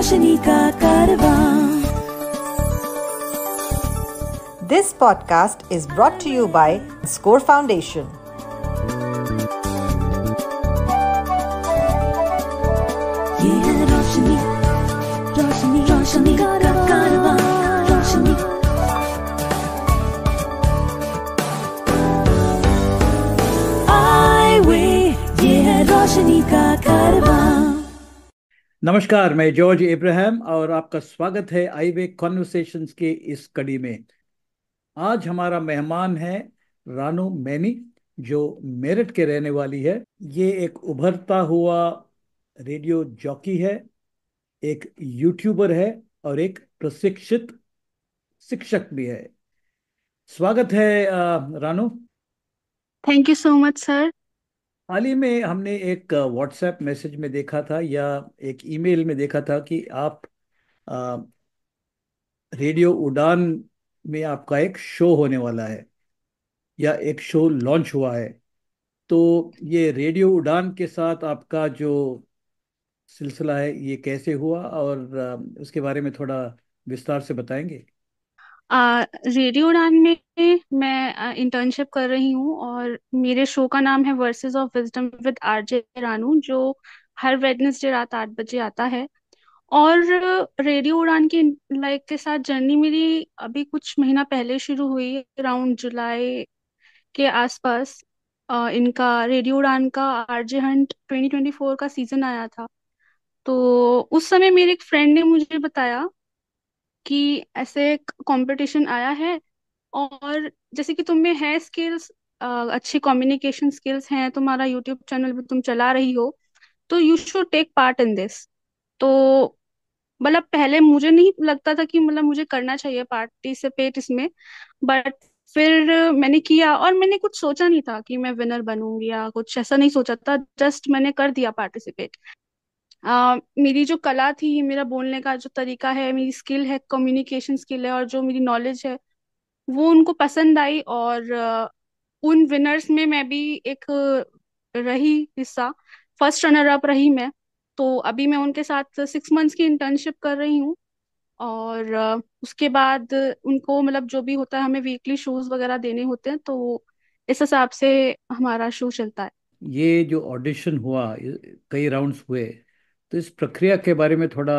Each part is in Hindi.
रोशनी का करवा this podcast is brought to you by score Foundation नमस्कार मैं जॉर्ज इब्राहिम और आपका स्वागत है आई वे कॉन्वर्सेशंस के इस कड़ी में आज हमारा मेहमान है रानू मैनी जो मेरठ के रहने वाली है ये एक उभरता हुआ रेडियो जॉकी है एक यूट्यूबर है और एक प्रशिक्षित शिक्षक भी है स्वागत है Ranu thank you so much sir हाल ही में हमने एक व्हाट्सएप मैसेज में देखा था या एक ईमेल में देखा था कि आप आ, रेडियो उड़ान में आपका एक शो होने वाला है या एक शो लॉन्च हुआ है तो ये रेडियो उड़ान के साथ आपका जो सिलसिला है ये कैसे हुआ और उसके बारे में थोड़ा विस्तार से बताएंगे आ, रेडियो उड़ान में मैं इंटर्नशिप कर रही हूँ और मेरे शो का नाम है verses of wisdom with RJ Ranu जो हर वेडनेसडे रात आठ बजे आता है और रेडियो उड़ान की लाइक के साथ जर्नी मेरी अभी कुछ महीना पहले शुरू हुई अराउंड जुलाई के आसपास इनका रेडियो उड़ान का आरजे हंट 2024 का सीजन आया था तो उस समय मेरे एक फ्रेंड ने मुझे बताया कि ऐसे कंपटीशन आया है और जैसे कि तुम में है स्किल्स अच्छी कम्युनिकेशन स्किल्स हैं तुम्हारा यूट्यूब चैनल भी तुम चला रही हो तो you should take part in this तो मतलब पहले मुझे नहीं लगता था कि मतलब मुझे करना चाहिए पार्टिसिपेट इसमें बट फिर मैंने किया और मैंने कुछ सोचा नहीं था कि मैं विनर बनूंगी या कुछ ऐसा नहीं सोचा था जस्ट मैंने कर दिया पार्टिसिपेट आ, मेरी जो कला थी मेरा बोलने का जो तरीका है मेरी स्किल है कम्युनिकेशन स्किल है और जो मेरी नॉलेज है वो उनको पसंद आई और उन विनर्स में मैं भी एक रही हिस्सा फर्स्ट रनर अप रही मैं तो अभी मैं उनके साथ सिक्स मंथ्स की इंटर्नशिप कर रही हूँ और उसके बाद उनको मतलब जो भी होता है हमें वीकली शोज वगैरह देने होते हैं तो इस हिसाब से हमारा शो चलता है ये जो ऑडिशन हुआ कई राउंड्स हुए तो इस प्रक्रिया के बारे में थोड़ा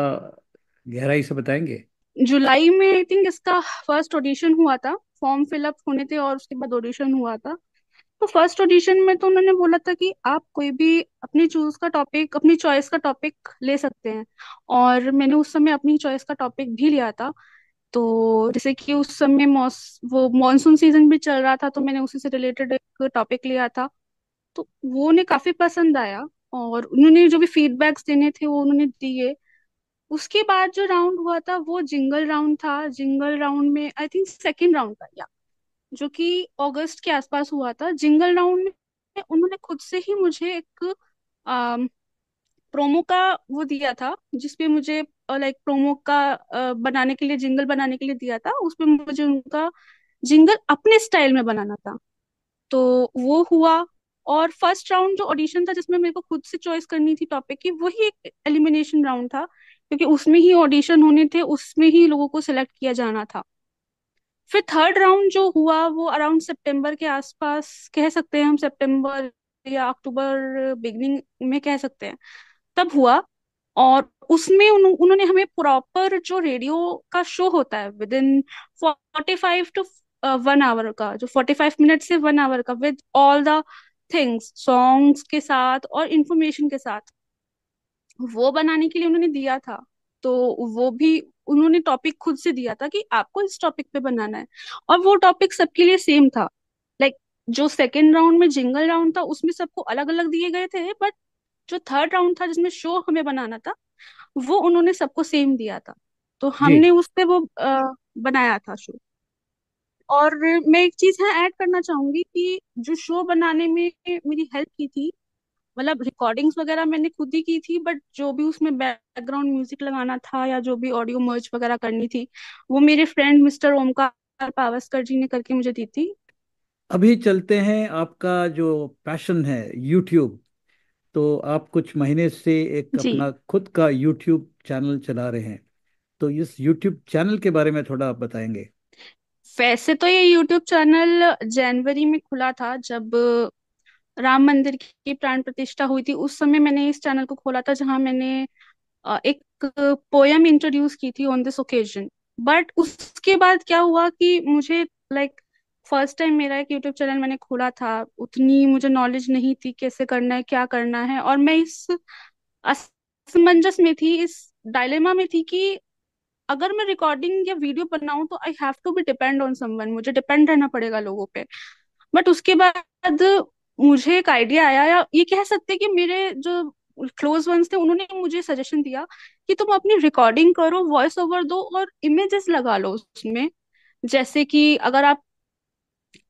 गहराई से बताएंगे जुलाई में आई थिंक इसका फर्स्ट ऑडिशन हुआ था फॉर्म फिलअप होने थे और उसके बाद ऑडिशन हुआ था तो फर्स्ट ऑडिशन में तो उन्होंने बोला था कि आप कोई भी अपनी चूज का टॉपिक अपनी चॉइस का टॉपिक ले सकते हैं और मैंने उस समय अपनी चॉइस का टॉपिक भी लिया था तो जैसे कि उस समय वो मॉनसून सीजन भी चल रहा था तो मैंने उसी से रिलेटेड एक टॉपिक लिया था तो वो उन्हें काफी पसंद आया और उन्होंने जो भी फीडबैक्स देने थे वो उन्होंने दिए उसके बाद जो राउंड हुआ था वो जिंगल राउंड था जिंगल राउंड में आई थिंक सेकेंड राउंड था या जो कि अगस्त के आसपास हुआ था जिंगल राउंड में उन्होंने खुद से ही मुझे एक आ, प्रोमो का वो दिया था जिसपे मुझे लाइक प्रोमो का बनाने के लिए जिंगल बनाने के लिए दिया था उसपे मुझे उनका जिंगल अपने स्टाइल में बनाना था तो वो हुआ और फर्स्ट राउंड जो ऑडिशन था जिसमें मेरे को खुद से चॉइस करनी थी टॉपिक की वही एक एलिमिनेशन राउंड था क्योंकि उसमें ही ऑडिशन होने थे उसमें ही लोगों को सिलेक्ट किया जाना था फिर थर्ड राउंड जो हुआ वो अराउंड सितंबर के आसपास कह सकते हैं हम सितंबर या अक्टूबर बिगनिंग में कह सकते हैं तब हुआ और उसमें उन, उन्होंने हमें प्रॉपर जो रेडियो का शो होता है within forty five to one hour का जो फोर्टी फाइव मिनट से वन आवर का with all the things songs के साथ और इन्फॉर्मेशन के साथ वो बनाने के लिए उन्होंने दिया था तो वो भी उन्होंने टॉपिक खुद से दिया था कि आपको इस टॉपिक पे बनाना है और वो टॉपिक सबके लिए सेम था लाइक like, जो सेकेंड राउंड में जिंगल राउंड था उसमें सबको अलग अलग दिए गए थे बट जो थर्ड राउंड था जिसमें शो हमें बनाना था वो उन्होंने सबको सेम दिया था तो हमने उस पर वो आ, बनाया था शो और मैं एक चीज है ऐड करना चाहूंगी कि जो शो बनाने में मेरी हेल्प की थी मतलब रिकॉर्डिंग्स वगैरह मैंने खुद ही की थी बट जो भी उसमें बैकग्राउंड म्यूजिक लगाना था या जो भी ऑडियो मर्ज वगैरह करनी थी वो मेरे फ्रेंड मिस्टर ओमकार पावस्कर जी ने करके मुझे दी थी अभी चलते हैं आपका जो पैशन है यूट्यूब तो आप कुछ महीने से एक जी. अपना खुद का यूट्यूब चैनल चला रहे हैं तो इस यूट्यूब चैनल के बारे में थोड़ा आप बताएंगे वैसे तो ये यूट्यूब चैनल जनवरी में खुला था जब राम मंदिर की प्राण प्रतिष्ठा हुई थी उस समय मैंने इस चैनल को खोला था जहां मैंने एक पोयम इंट्रोड्यूस की थी ऑन दिस ओकेजन बट उसके बाद क्या हुआ कि मुझे लाइक फर्स्ट टाइम मेरा एक यूट्यूब चैनल मैंने खोला था उतनी मुझे नॉलेज नहीं थी कैसे करना है क्या करना है और मैं इस असमंजस में थी इस डायलेमा में थी कि अगर मैं रिकॉर्डिंग या वीडियो बनाऊं तो I have to be depend on someone मुझे डिपेंड रहना पड़ेगा लोगों पे बट उसके बाद मुझे एक आइडिया आया या ये कह सकते कि मेरे जो क्लोज वंस थे उन्होंने मुझे सजेशन दिया कि तुम अपनी रिकॉर्डिंग करो वॉइस ओवर दो और इमेजेस लगा लो उसमें जैसे कि अगर आप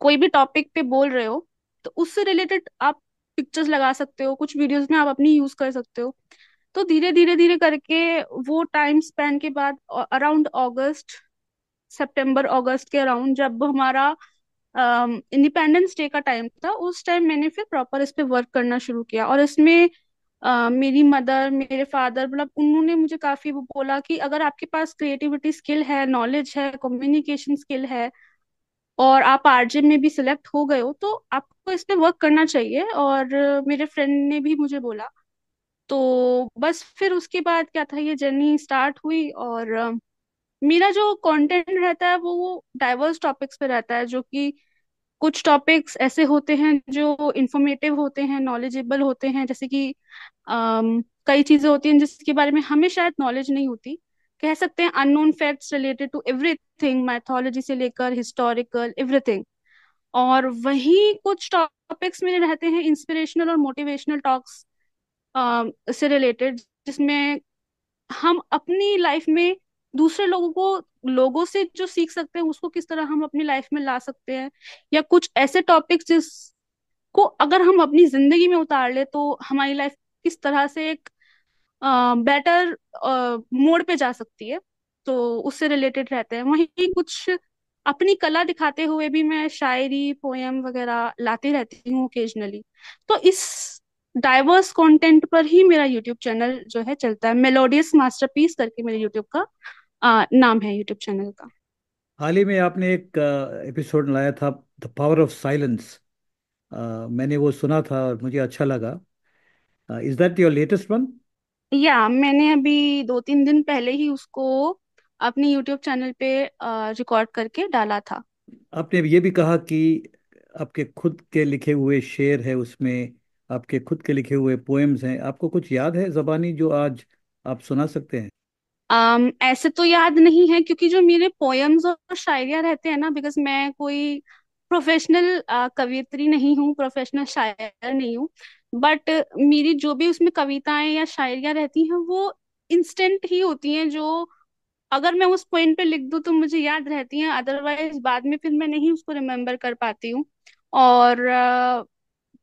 कोई भी टॉपिक पे बोल रहे हो तो उससे रिलेटेड आप पिक्चर्स लगा सकते हो कुछ वीडियोस में आप अपनी यूज कर सकते हो तो धीरे धीरे धीरे करके वो टाइम स्पेंड के बाद अराउंड अगस्त सितंबर अगस्त के अराउंड जब हमारा इंडिपेंडेंस डे का टाइम था उस टाइम मैंने फिर प्रॉपर इस पे वर्क करना शुरू किया और इसमें Uh, मेरी मदर मेरे फादर मतलब उन्होंने मुझे काफी वो बोला कि अगर आपके पास क्रिएटिविटी स्किल है नॉलेज है कम्युनिकेशन स्किल है और आप आरजे में भी सिलेक्ट हो गए हो तो आपको इस पे वर्क करना चाहिए और मेरे फ्रेंड ने भी मुझे बोला तो बस फिर उसके बाद क्या था ये जर्नी स्टार्ट हुई और मेरा जो कंटेंट रहता है वो डाइवर्स टॉपिक्स पे रहता है जो कि कुछ टॉपिक्स ऐसे होते हैं जो इंफॉर्मेटिव होते हैं नॉलेजेबल होते हैं जैसे कि कई चीजें होती हैं जिसके बारे में हमें शायद नॉलेज नहीं होती कह सकते हैं unknown facts related to everything mythology से लेकर हिस्टोरिकल एवरीथिंग और वही कुछ टॉपिक्स मेरे रहते हैं इंस्पिरेशनल और मोटिवेशनल टॉक्स से रिलेटेड जिसमें हम अपनी लाइफ में दूसरे लोगों को लोगों से जो सीख सकते हैं उसको किस तरह हम अपनी लाइफ में ला सकते हैं या कुछ ऐसे टॉपिक्स को अगर हम अपनी जिंदगी में उतार ले तो हमारी लाइफ किस तरह से एक बेटर मोड पे जा सकती है तो उससे रिलेटेड रहते हैं वहीं कुछ अपनी कला दिखाते हुए भी मैं शायरी पोएम वगैरह लाती रहती हूँ ओकेजनली तो इस डाइवर्स कंटेंट पर ही मेरा यूट्यूब चैनल जो है चलता है मेलोडियस मास्टरपीस करके मेरे यूट्यूब का आ, नाम है यूट्यूब चैनल का हाल ही में आपने एक एपिसोड लाया था द पावर ऑफ साइलेंस मैंने वो सुना था और मुझे अच्छा लगा is that your latest one या मैंने अभी दो तीन दिन पहले ही उसको अपने यूट्यूब चैनल पे रिकॉर्ड करके डाला था आपने ये भी कहा कि आपके खुद के लिखे हुए शेर है उसमें आपके खुद के लिखे हुए पोएम्स हैं आपको कुछ याद है जबानी जो आज आप सुना सकते हैं um, ऐसे तो याद नहीं है क्योंकि जो मेरे पोएम्स और शायरिया रहते हैं ना बिकॉज मैं कोई प्रोफेशनल uh, कवियत्री नहीं हूँ प्रोफेशनल शायर नहीं हूँ बट मेरी जो भी उसमें कविताएं या शायरियाँ रहती हैं वो इंस्टेंट ही होती हैं जो अगर मैं उस पॉइंट पे लिख दूँ तो मुझे याद रहती हैं अदरवाइज बाद में फिर मैं नहीं उसको रिमेम्बर कर पाती हूँ और uh,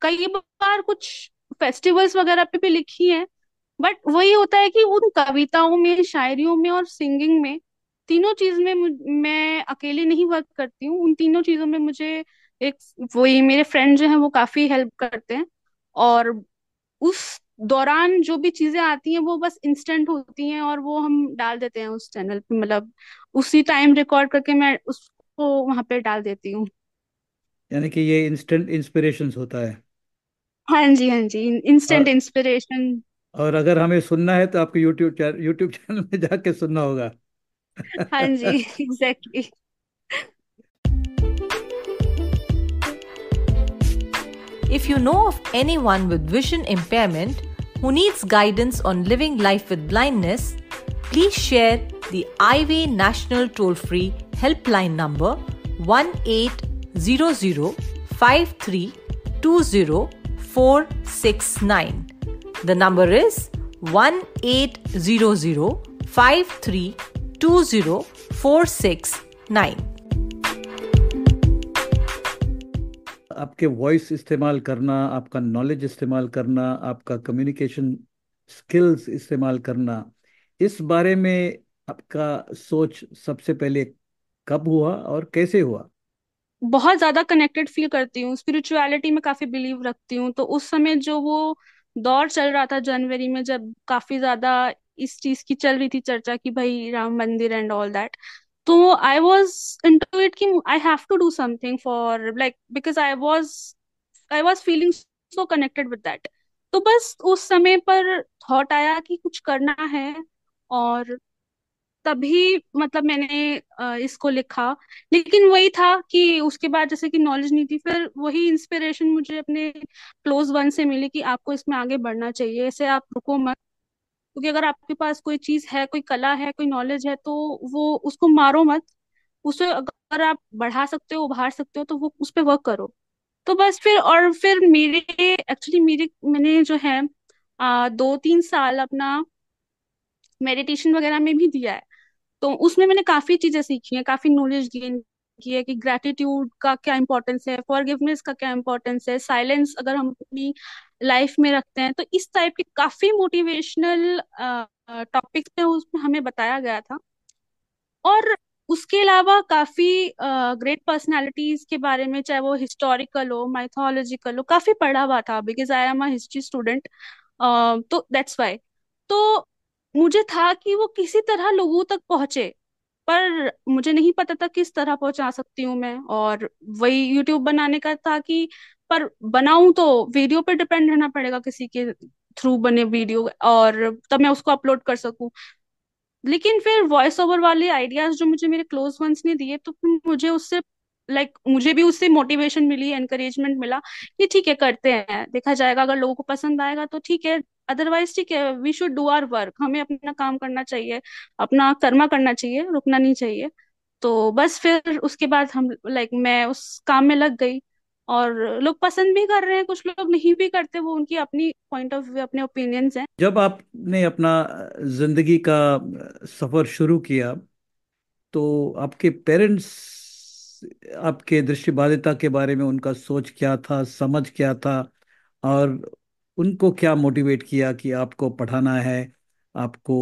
कई बार कुछ फेस्टिवल्स वगैरह पे भी लिखी है बट वही होता है कि उन कविताओं में शायरियों में और सिंगिंग में तीनों चीज में मैं अकेले नहीं वर्क करती हूँ उन तीनों चीजों में मुझे एक वही मेरे फ्रेंड जो हैं वो काफी हेल्प करते हैं और उस दौरान जो भी चीजें आती हैं वो बस इंस्टेंट होती हैं और वो हम डाल देते हैं उस चैनल पे मतलब उसी टाइम रिकॉर्ड करके मैं उसको वहां पे डाल देती हूँ यानी कि ये इंस्टेंट इंस्पिरेशंस होता है हाँ जी हाँ जी इंस्टेंट और इंस्पिरेशन और अगर हमें सुनना है तो आपके यूट्यूब चैनल यूट्यूब चैनल में जाके सुनना होगा हाँ जी exactly exactly. If you know of anyone with vision impairment who needs guidance on living life with blindness, please share the IWAY National Toll Free Helpline number 1800 5320 469. The number is 180053204649. आपके वॉइस इस्तेमाल करना आपका नॉलेज इस्तेमाल करना आपका कम्युनिकेशन स्किल्स इस्तेमाल करना इस बारे में आपका सोच सबसे पहले कब हुआ और कैसे हुआ बहुत ज्यादा कनेक्टेड फील करती हूँ स्पिरिचुअलिटी में काफी बिलीव रखती हूँ तो उस समय जो वो दौर चल रहा था जनवरी में जब काफी ज्यादा इस चीज की चल रही थी चर्चा की भाई राम मंदिर एंड ऑल दैट तो आई वॉज इंटू इट की I have to do something for like because I was I was feeling so connected with that तो बस उस समय पर थॉट आया कि कुछ करना है और तभी मतलब मैंने इसको लिखा लेकिन वही था कि उसके बाद जैसे कि नॉलेज नहीं थी फिर वही इंस्पिरेशन मुझे अपने क्लोज वन से मिली कि आपको इसमें आगे बढ़ना चाहिए ऐसे आप रुको मत क्योंकि अगर आपके पास कोई चीज है कोई कला है कोई नॉलेज है तो वो उसको मारो मत उसे अगर आप बढ़ा सकते हो उभार सकते हो तो वो उस पर वर्क करो तो बस फिर और फिर मेरे एक्चुअली मेरे मैंने जो है आ, दो तीन साल अपना मेडिटेशन वगैरह में भी दिया है तो उसमें मैंने काफी चीजें सीखी हैं काफी नॉलेज गेन की है कि ग्रेटिट्यूड का क्या इंपॉर्टेंस है फॉरगिवनेस का क्या इंपॉर्टेंस है साइलेंस अगर हम अपनी लाइफ में रखते हैं तो इस टाइप के काफी मोटिवेशनल टॉपिक्स में उसमें हमें बताया गया था और उसके अलावा काफी ग्रेट uh, पर्सनालिटीज के बारे में चाहे वो हिस्टोरिकल हो माइथोलॉजिकल हो काफी पढ़ा हुआ था because I am a history student तो दैट्स वाई तो मुझे था कि वो किसी तरह लोगों तक पहुंचे पर मुझे नहीं पता था किस तरह पहुंचा सकती हूँ मैं और वही यूट्यूब बनाने का था कि पर बनाऊं तो वीडियो पे डिपेंड रहना पड़ेगा किसी के थ्रू बने वीडियो और तब मैं उसको अपलोड कर सकूं लेकिन फिर वॉइस ओवर वाले आइडियाज जो मुझे मेरे क्लोज वंस ने दिए तो मुझे उससे लाइक like, मुझे भी उससे मोटिवेशन मिली एनकरेजमेंट मिला कि ठीक है करते हैं देखा जाएगा अगर लोगों को पसंद आएगा तो ठीक है अदरवाइज ठीक है we should do our work हमें अपना काम करना चाहिए अपना कर्मा करना चाहिए रुकना नहीं चाहिए तो बस फिर उसके बाद हम लाइक मैं उस काम में लग गई और लोग पसंद भी कर रहे हैं कुछ लोग नहीं भी करते वो उनकी अपनी पॉइंट ऑफ व्यू अपने ओपिनियंस हैं जब आपने अपना जिंदगी का सफर शुरू किया तो आपके पेरेंट्स आपके दृष्टि बाधिता के बारे में उनका सोच क्या था समझ क्या था और उनको क्या मोटिवेट किया कि आपको पढ़ाना है आपको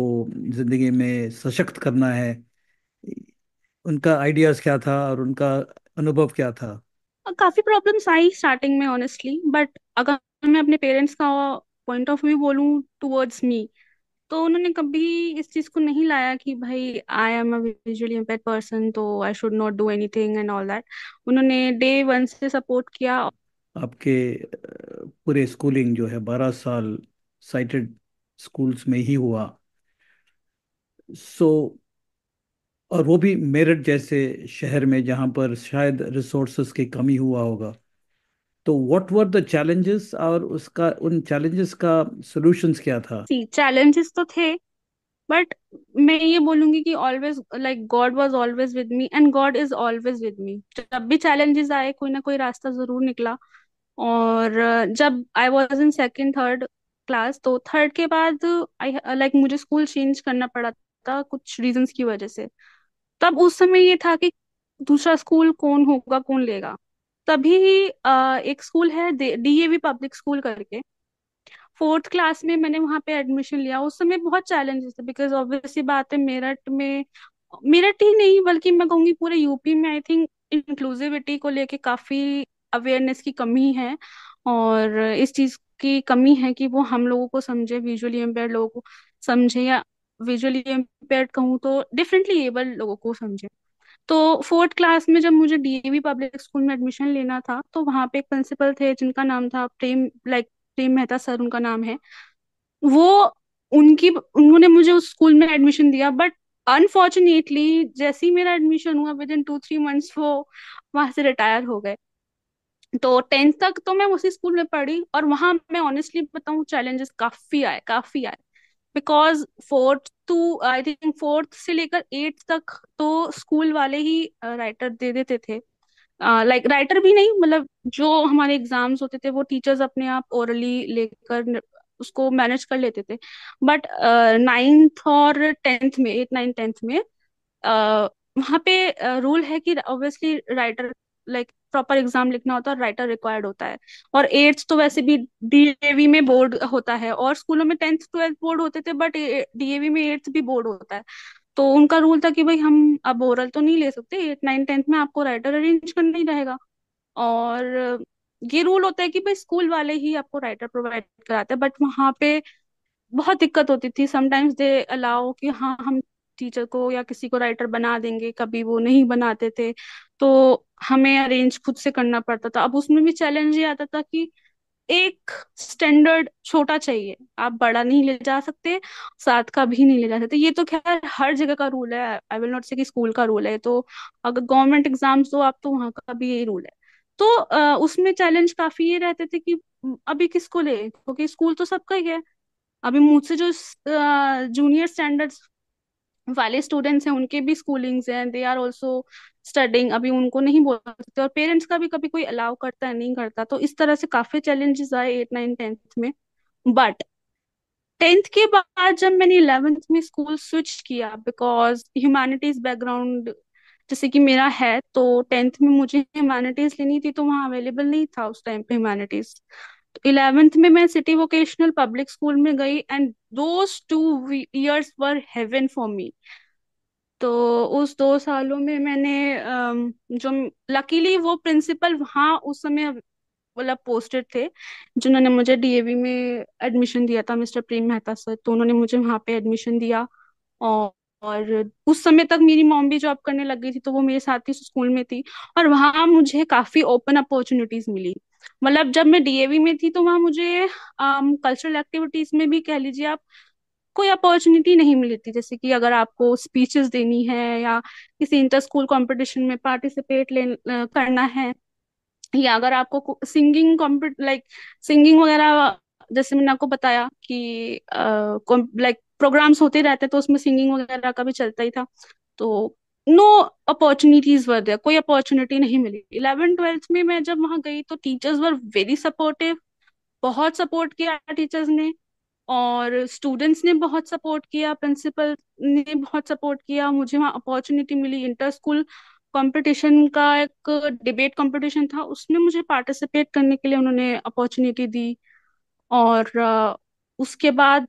ज़िंदगी में सशक्त करना है उनका आइडियाज़ क्या था और उनका अनुभव क्या था काफ़ी प्रॉब्लम्स आई स्टार्टिंग में ऑनेस्टली बट अगर मैं अपने पेरेंट्स का पॉइंट ऑफ व्यू बोलूं टुवर्ड्स मी तो उन्होंने कभी इस चीज़ को नहीं लाया कि भाई I am a visually impaired person तो I should not do anything and all that उन्होंने डे वन से सपोर्ट किया आपके पूरे स्कूलिंग जो है बारह साल साइटेड स्कूल्स में ही हुआ सो so, और वो भी मेरठ जैसे शहर में जहाँ पर शायद रिसोर्सेस की कमी हुआ होगा तो व्हाट वर द चैलेंजेस और उसका उन चैलेंजेस का सॉल्यूशंस क्या था चैलेंजेस तो थे बट मैं ये बोलूंगी कि always like God was always with me and God is always with me जब भी चैलेंजेस आए कोई ना कोई रास्ता जरूर निकला और जब I was in second third class तो थर्ड के बाद आई लाइक मुझे स्कूल चेंज करना पड़ा था कुछ रीजन की वजह से तब उस समय ये था कि दूसरा स्कूल कौन होगा कौन लेगा तभी एक स्कूल है D A V public school करके फोर्थ क्लास में मैंने वहाँ पे एडमिशन लिया उस समय बहुत चैलेंजेस थे बिकॉज ऑब्वियसली बात है मेरठ में मेरठ ही नहीं बल्कि मैं कहूँगी पूरे यूपी में आई थिंक इंक्लूसिविटी को लेके काफी अवेयरनेस की कमी है और इस चीज की कमी है कि वो हम लोगों को समझे विजुअली एम्पेयर लोगों को समझे या विजुअली एम्पेयर्ड कहूँ तो डिफरेंटली एबल लोगों को समझे तो फोर्थ क्लास में जब मुझे डीएवी पब्लिक स्कूल में एडमिशन लेना था तो वहां पे एक प्रिंसिपल थे जिनका नाम था प्रेम लाइक प्रेम मेहता सर उनका नाम है वो उनकी उन्होंने मुझे उस स्कूल में एडमिशन दिया बट अनफॉर्चुनेटली जैसे ही मेरा एडमिशन हुआ within two three months वो वहां से रिटायर हो गए तो टेंथ तक तो मैं उसी स्कूल में पढ़ी और वहां मैं ऑनेस्टली बताऊं चैलेंजेस काफी आए काफी आए because fourth to I think fourth से लेकर एट्थ तक तो स्कूल वाले ही राइटर दे देते थे लाइक uh, राइटर like, भी नहीं मतलब जो हमारे एग्जाम्स होते थे वो टीचर्स अपने आप ओरली लेकर उसको मैनेज कर लेते थे बट नाइन्थ uh, और टेंथ में एट नाइन्थ टेंथ में uh, वहाँ पे रूल है कि obviously writer like proper exam लिखना होता है राइटर रिक्वायर्ड होता है और एट्थ तो वैसे भी डीएवी में बोर्ड होता है और स्कूलों में टेंथ ट्वेल्थ बोर्ड होते थे बट डीएवी में एट्थ भी बोर्ड होता है तो उनका रूल था कि भाई हम अब ओरल तो नहीं ले सकते एट नाइन टेंथ में आपको राइटर अरेंज करना ही रहेगा और ये रूल होता है कि भाई स्कूल वाले ही आपको राइटर प्रोवाइड कराते हैं बट वहाँ पे बहुत दिक्कत होती थी समटाइम्स दे अलाउ कि हाँ हम टीचर को या किसी को राइटर बना देंगे कभी वो नहीं बनाते थे तो हमें अरेंज खुद से करना पड़ता था अब उसमें भी चैलेंज ये आता था कि एक स्टैंडर्ड छोटा चाहिए आप बड़ा नहीं ले जा सकते साथ का भी नहीं ले जा सकते ये तो खैर हर जगह का रूल है आई विल नॉट से कि स्कूल का रूल है तो अगर गवर्नमेंट एग्जाम्स दो आप तो वहाँ का भी यही रूल है तो उसमें चैलेंज काफी ये रहते थे कि अभी किसको ले क्योंकि स्कूल तो सबका ही है अभी मुझसे जो जूनियर स्टैंडर्ड्स वाले स्टूडेंट्स हैं उनके भी स्कूलिंग्स हैं दे आर ऑल्सो स्टडिंग अभी उनको नहीं बोल सकते और पेरेंट्स का भी कभी कोई अलाउ करता है नहीं करता तो इस तरह से काफी चैलेंजेस आए एट नाइन टेंथ में बट टेंथ के बाद जब मैंने इलेवेंथ में स्कूल स्विच किया बिकॉज ह्यूमैनिटीज बैकग्राउंड जैसे कि मेरा है तो टेंथ में मुझे ह्यूमैनिटीज लेनी थी तो वहाँ अवेलेबल नहीं था उस टाइम पे ह्यूमैनिटीज इलेवेंथ में मैं सिटी वोकेशनल पब्लिक स्कूल में गई and those two years were heaven for me तो उस दो सालों में मैंने जो लकीली वो प्रिंसिपल वहाँ उस समय मतलब पोस्टेड थे जिन्होंने मुझे डीएवी में एडमिशन दिया था मिस्टर प्रेम मेहता सर तो उन्होंने मुझे वहाँ पे एडमिशन दिया और और उस समय तक मेरी मॉम भी जॉब करने लग गई थी तो वो मेरे साथ ही स्कूल में थी और वहां मुझे काफी ओपन अपॉर्चुनिटीज मिली मतलब जब मैं डीएवी में थी तो वहाँ मुझे कल्चरल um, एक्टिविटीज में भी कह लीजिए आप कोई अपॉर्चुनिटी नहीं मिली थी जैसे कि अगर आपको स्पीचेस देनी है या किसी इंटर स्कूल कॉम्पिटिशन में पार्टिसिपेट ले करना है या अगर आपको सिंगिंग लाइक सिंगिंग वगैरह जैसे मैंने आपको बताया कि लाइक प्रोग्राम्स होते रहते तो उसमें सिंगिंग वगैरह का भी चलता ही था तो नो अपॉर्चुनिटीज वर देयर कोई अपॉर्चुनिटी नहीं मिली इलेवन ट्वेल्थ में मैं जब वहां गई तो टीचर्स वर वेरी सपोर्टिव बहुत सपोर्ट किया टीचर्स ने और स्टूडेंट्स ने बहुत सपोर्ट किया प्रिंसिपल ने बहुत सपोर्ट किया मुझे वहाँ अपॉर्चुनिटी मिली इंटर स्कूल कंपटीशन का एक डिबेट कंपटीशन था उसमें मुझे पार्टिसिपेट करने के लिए उन्होंने अपॉर्चुनिटी दी और uh, उसके बाद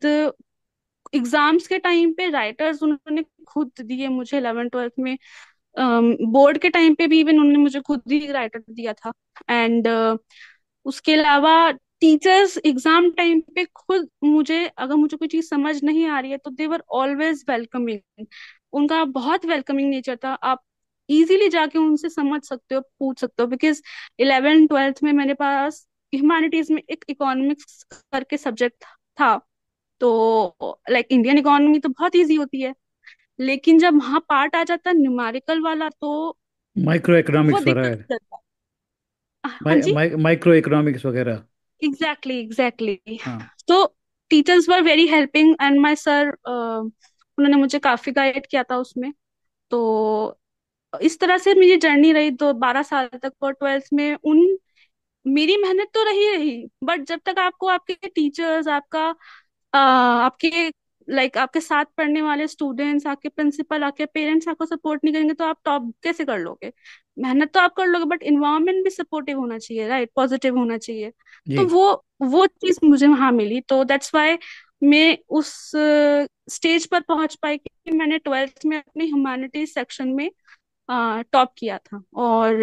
एग्जाम्स के टाइम पे राइटर्स उन्होंने खुद दिए मुझे इलेवन ट्वेल्थ में बोर्ड के टाइम पे भी इवन उन्होंने मुझे खुद ही राइटर दिया था एंड uh, उसके अलावा टीचर्स एग्जाम टाइम पे खुद मुझे अगर मुझे कोई चीज समझ नहीं आ रही है तो देवर ऑलवेज वेलकमिंग उनका बहुत वेलकमिंग नेचर था आप इजीली जाके उनसे समझ सकते हो पूछ सकते हो बिकॉज इलेवेंथ ट्वेल्थ में मेरे पास ह्यूमैनिटीज में एक इकोनॉमिक्स करके सब्जेक्ट था तो लाइक इंडियन इकोनॉमी तो बहुत इजी होती है लेकिन जब वहां पार्ट आ जाता है न्यूमेरिकल वाला तो माइक्रो इकोनॉमिक्स हाँ वगैरह माइक्रो इकोनॉमिक्स वगैरह एग्जैक्टली एग्जैक्टली तो teachers were very helping and my sir उन्होंने मुझे काफी गाइड किया था उसमें तो इस तरह से मेरी जर्नी रही दो तो बारह साल तक और ट्वेल्थ में उन मेरी मेहनत तो रही रही बट जब तक आपको आपके टीचर्स आपका आपके लाइक like, आपके साथ पढ़ने वाले स्टूडेंट्स आपके प्रिंसिपल आपके पेरेंट्स आपको सपोर्ट नहीं करेंगे तो आप टॉप कैसे कर लोगे मेहनत तो आप कर लोगे बट इन्वायरमेंट भी सपोर्टिव होना चाहिए राइट पॉजिटिव होना चाहिए तो वो वो चीज मुझे वहां मिली तो दैट्स वाई मैं उस स्टेज पर पहुंच पाई कि मैंने ट्वेल्थ में अपने ह्यूमैनिटीज सेक्शन में टॉप किया था और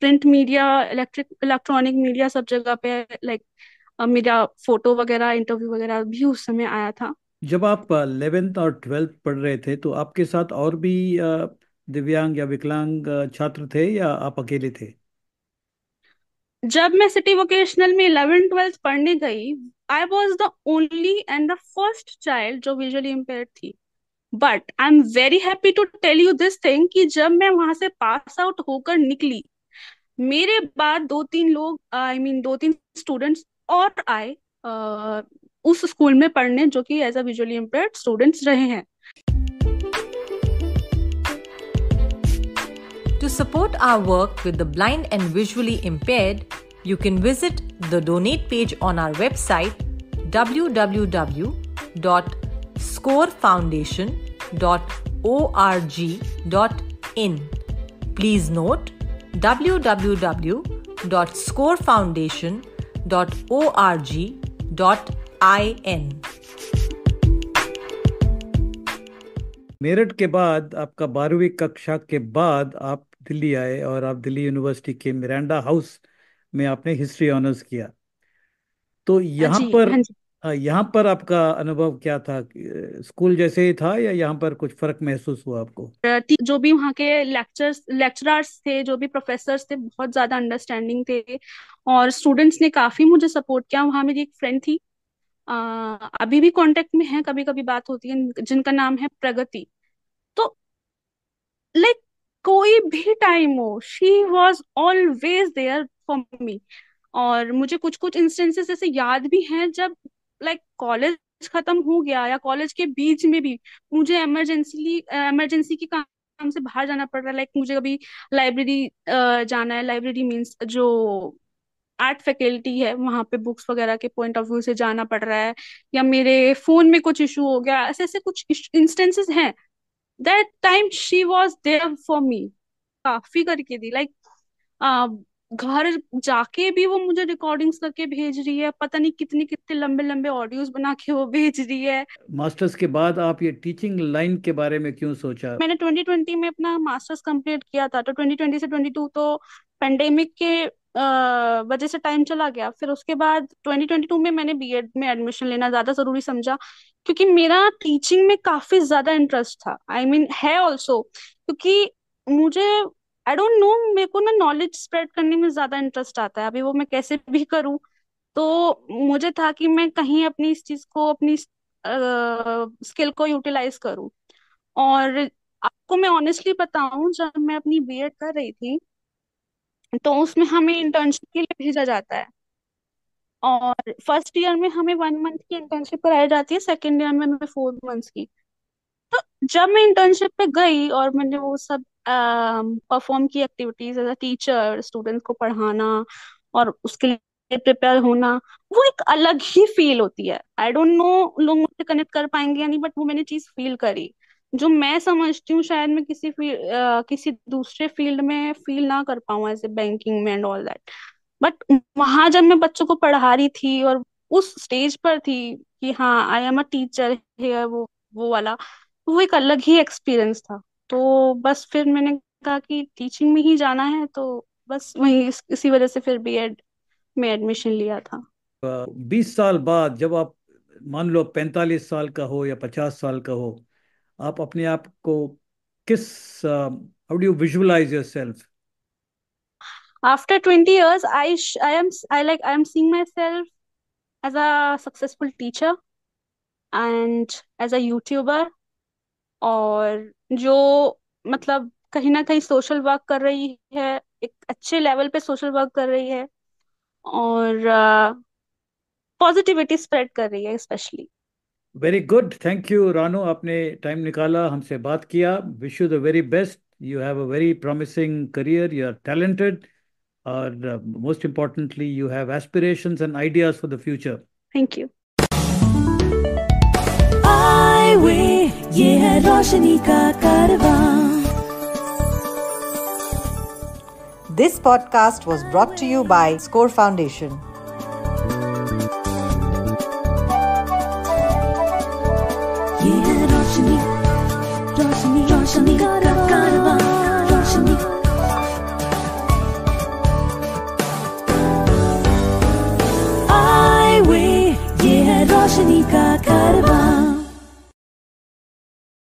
print media electric electronic media सब जगह पे लाइक like, अब मेरा फोटो वगैरह इंटरव्यू वगैरह भी उस समय आया था जब आप इलेवेंथ और ट्वेल्थ पढ़ रहे थे तो आपके साथ और भी दिव्यांग या विकलांग छात्र थे या आप अकेले थे जब मैं सिटी वोकेशनल में इलेवेंथ ट्वेल्थ पढ़ने गई I was the only and the first child जो विजुअली इम्पेयर थी but I am very happy to tell you this thing कि जब मैं वहां से पास आउट होकर निकली मेरे बाद दो तीन लोग आई I मीन mean, दो तीन स्टूडेंट्स और आए आ, उस स्कूल में पढ़ने जो कि as a visually impaired students रहे हैं To support our work with the blind and visually impaired, you can visit the donate page on our website www.scorefoundation.org.in. Please note www.scorefoundation.org.in dot O R G dot I N Meerut के बाद आपका बारहवीं कक्षा के बाद आप दिल्ली आए और आप दिल्ली यूनिवर्सिटी के मिरांडा हाउस में आपने हिस्ट्री ऑनर्स किया तो यहाँ हाँ पर हाँ हाँ, यहाँ पर आपका अनुभव क्या था स्कूल जैसे ही था या यहाँ पर कुछ फर्क महसूस हुआ आपको जो भी वहाँ के लेक्चर्स लेक्चरर्स थे जो भी प्रोफेसर्स थे बहुत ज्यादा अंडरस्टैंडिंग थे और स्टूडेंट्स ने काफी मुझे सपोर्ट किया वहाँ मेरी एक फ्रेंड थी आ, अभी भी कांटेक्ट में है कभी कभी बात होती है जिनका नाम है प्रगति तो लाइक like, कोई भी टाइम हो she was always there for me और मुझे कुछ कुछ इंस्टेंसेस ऐसे याद भी हैं जब कॉलेज खत्म हो गया या कॉलेज के बीच में भी मुझे इमरजेंसी इमरजेंसी के काम से बाहर जाना पड़ रहा है लाइक मुझे कभी लाइब्रेरी जाना है लाइब्रेरी मीन्स जो आर्ट फैकल्टी है वहां पे बुक्स वगैरह के पॉइंट ऑफ व्यू से जाना पड़ रहा है या मेरे फोन में कुछ इशू हो गया ऐसे ऐसे कुछ इंस्टेंसेस हैं that time she was there for me काफी करके दी लाइक like, घर जाके भी वो मुझे रिकॉर्डिंग्स करके भेज रही है पता नहीं कितने कितने लंबे लंबे ऑडियोस बना के वो भेज रही है मास्टर्स के बाद आप ये टीचिंग लाइन के बारे में क्यों सोचा मैंने 2020 में अपना मास्टर्स कंप्लीट किया था तो 2020 से 22 तो पेंडेमिक के वजह से टाइम चला गया फिर उसके बाद 2022 में मैंने बीएड में एडमिशन लेना ज्यादा जरूरी समझा क्योंकि मेरा टीचिंग में काफी ज्यादा इंटरेस्ट था आई I मीन mean, है ऑल्सो क्योंकि मुझे आई डोंट नो मेरे को ना नॉलेज स्प्रेड करने में ज्यादा इंटरेस्ट आता है अभी वो मैं कैसे भी करूँ तो मुझे था कि मैं कहीं अपनी इस चीज को अपनी स्किल को यूटिलाइज करूँ और आपको मैं ऑनेस्टली बताऊं जब मैं अपनी बीएड कर रही थी तो उसमें हमें इंटर्नशिप के लिए भेजा जाता है और फर्स्ट ईयर में हमें वन मंथ की इंटर्नशिप कराई जाती है सेकेंड ईयर में हमें फोर मंथ्स की तो जब मैं इंटर्नशिप पे गई और मैंने वो सब परफॉर्म की activities as a teacher students को पढ़ाना और उसके लिए प्रिपेयर होना वो एक अलग ही फील होती है आई डोंट नो लोग मुझसे कनेक्ट कर पाएंगे या नहीं बट वो मैंने चीज फील करी जो मैं समझती हूँ शायद मैं किसी फील किसी दूसरे फील्ड में फील ना कर पाऊँ एज ए बैंकिंग में एंड ऑल दैट बट वहां जब मैं बच्चों को पढ़ा रही थी और उस स्टेज पर थी कि हाँ आई एम अ टीचर है वो वो वाला वो एक अलग ही एक्सपीरियंस था तो बस फिर मैंने कहा कि टीचिंग में ही जाना है तो बस वही इस, इसी वजह से फिर बीएड में एडमिशन लिया था बीस साल बाद जब आप मान लो पैंतालीस साल का हो या पचास साल का हो आप अपने आप को किस how do you visualize yourself after 20 years i sh- i am i like i am seeing myself as a successful teacher and as a youtuber और जो मतलब कहीं ना कहीं सोशल वर्क कर रही है एक अच्छे लेवल पे सोशल वर्क कर रही है और पॉजिटिविटी uh, स्प्रेड कर रही है specially very good thank you Ranu आपने टाइम निकाला हमसे बात किया wish you the very best you have a very promising career you are talented और most importantly you have aspirations and ideas for the future thank you वे ये है रोशनी का कारवा this podcast was brought to you by score foundation